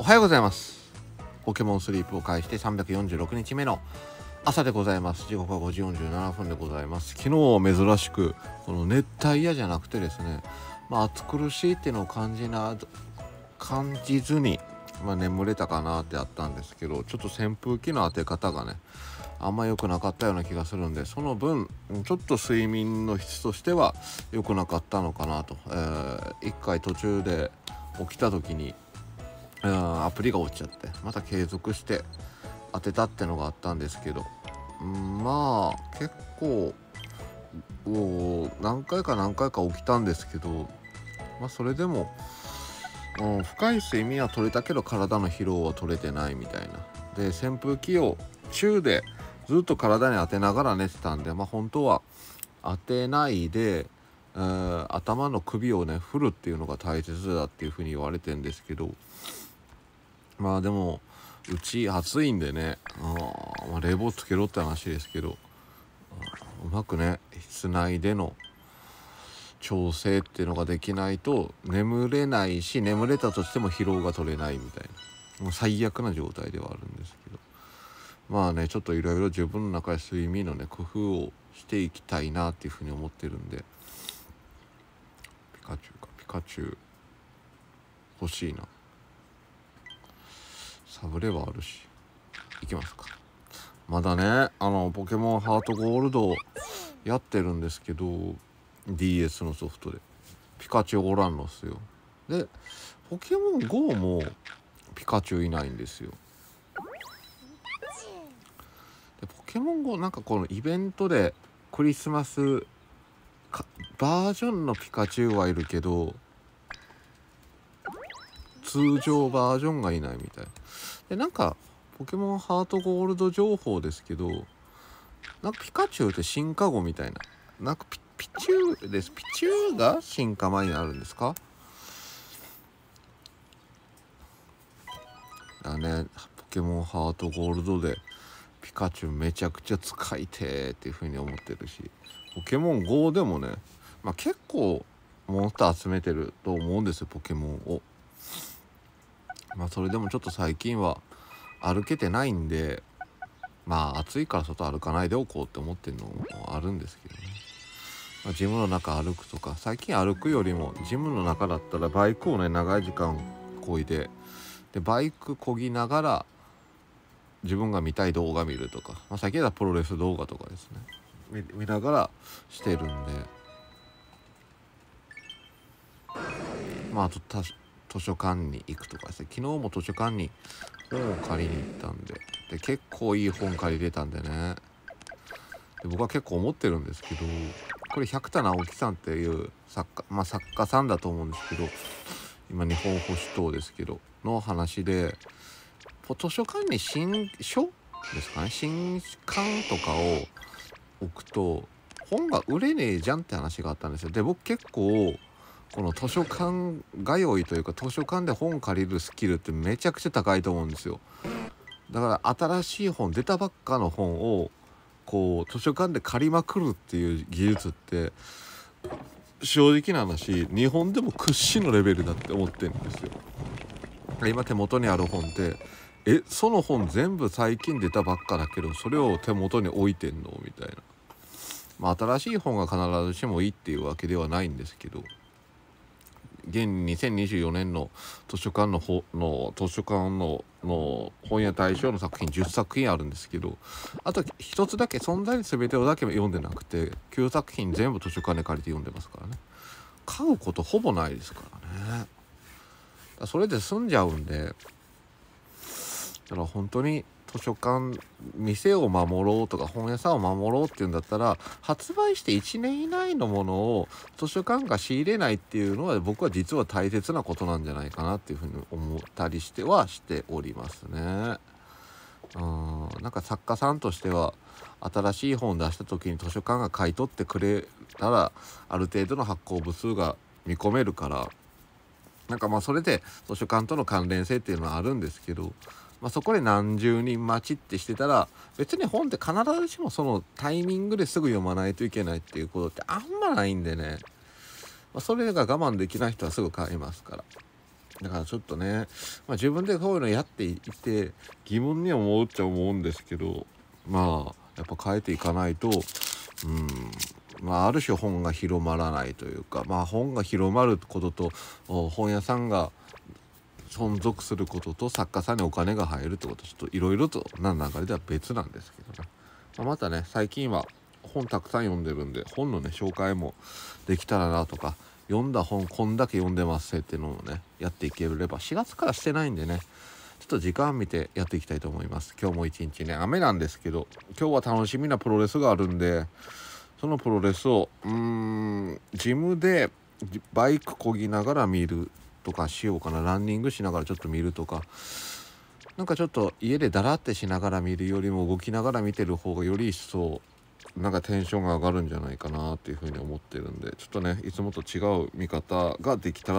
おはようございますポケモンスリープを介して346日目の朝でございます時刻は5時47分でございます昨日珍しくこの熱帯夜じゃなくてですねまあ暑苦しいっていうのを感じな感じずにまあ、眠れたかなってあったんですけどちょっと扇風機の当て方がねあんま良くなかったような気がするんでその分ちょっと睡眠の質としては良くなかったのかなと、えー、一回途中で起きた時にアプリが落ちちゃってまた継続して当てたってのがあったんですけどまあ結構何回か何回か起きたんですけど、まあ、それでも、うん、深い睡眠は取れたけど体の疲労は取れてないみたいなで扇風機を中でずっと体に当てながら寝てたんで、まあ、本当は当てないで、うん、頭の首をね振るっていうのが大切だっていうふうに言われてんですけどまあでもうち暑いんでねあ、まあ、冷房つけろって話ですけどうまくね室内での調整っていうのができないと眠れないし眠れたとしても疲労が取れないみたいなもう最悪な状態ではあるんですけどまあねちょっといろいろ自分の中で睡眠のね工夫をしていきたいなっていうふうに思ってるんでピカチュウかピカチュウ欲しいな。サブレはあるし行きますかまだねあのポケモンハートゴールドやってるんですけど DS のソフトでピカチュウおらんのっすよでポケモン GO もピカチュウいないんですよでポケモン GO なんかこのイベントでクリスマスバージョンのピカチュウはいるけど通常バージョンがいないみたいでなんかポケモンハートゴールド情報ですけどなんかピカチュウって進化後みたいななんかピピチュウですピチュウが進化前にあるんですかだねポケモンハートゴールドでピカチュウめちゃくちゃ使いてーっていう風に思ってるしポケモン GO でもね、まあ、結構モンスター集めてると思うんですよポケモンを。まあ、それでもちょっと最近は歩けてないんでまあ暑いから外歩かないでおこうって思ってるのもあるんですけどね、まあ、ジムの中歩くとか最近歩くよりもジムの中だったらバイクをね長い時間こいででバイクこぎながら自分が見たい動画見るとか、まあ、最近はプロレス動画とかですね見ながらしてるんでまあっと図書館に行くとかして昨日も図書館に本を借りに行ったんでで結構いい本借りれたんでねで僕は結構思ってるんですけどこれ百田直樹さんっていう作家まあ作家さんだと思うんですけど今日本保守党ですけどの話で図書館に新書ですかね新刊とかを置くと本が売れねえじゃんって話があったんですよで僕結構この図書館通いというか図書館で本借りるスキルってめちゃくちゃ高いと思うんですよだから新しい本出たばっかの本をこう図書館で借りまくるっていう技術って正直な話日本でも屈指のレベルだって思ってるんですよ今手元にある本ってえその本全部最近出たばっかだけどそれを手元に置いてんのみたいなまあ新しい本が必ずしもいいっていうわけではないんですけど現2024年の図書館のの図書館のの本屋大賞の作品10作品あるんですけどあと1つだけ存在に全てをだけ読んでなくて9作品全部図書館で借りて読んでますからね買うことほぼないですからねそれで済んじゃうんでだから本当に図書館店を守ろうとか本屋さんを守ろうっていうんだったら発売して1年以内のものを図書館が仕入れないっていうのは僕は実は大切なことなんじゃないかなっていうふうに思ったりしてはしておりますね。うんなんか作家さんとしては新しい本を出した時に図書館が買い取ってくれたらある程度の発行部数が見込めるからなんかまあそれで図書館との関連性っていうのはあるんですけどまあ、そこで何十人待ちってしてたら別に本って必ずしもそのタイミングですぐ読まないといけないっていうことってあんまないんでね、まあ、それが我慢できない人はすぐ買いますからだからちょっとね、まあ、自分でこういうのやっていて疑問には思うっちゃ思うんですけどまあやっぱ変えていかないとうんまあ、ある種本が広まらないというか、まあ、本が広まることと本屋さんが存続することと作家さんにお金が入るってことちょっといろいろとな流れでは別なんですけどね、まあ、またね最近は本たくさん読んでるんで本のね紹介もできたらなとか読んだ本こんだけ読んでますっていうのをねやっていければ4月からしてないんでねちょっと時間見てやっていきたいと思います今日も一日ね雨なんですけど今日は楽しみなプロレスがあるんでそのプロレスをうーんジムでバイクこぎながら見るとかしようかなランニングしながらちょっと見るとかなんかちょっと家でだらってしながら見るよりも動きながら見てる方がより一層なんかテンションが上がるんじゃないかなっていうふうに思ってるんでちょっとねいつもと違う見方ができたら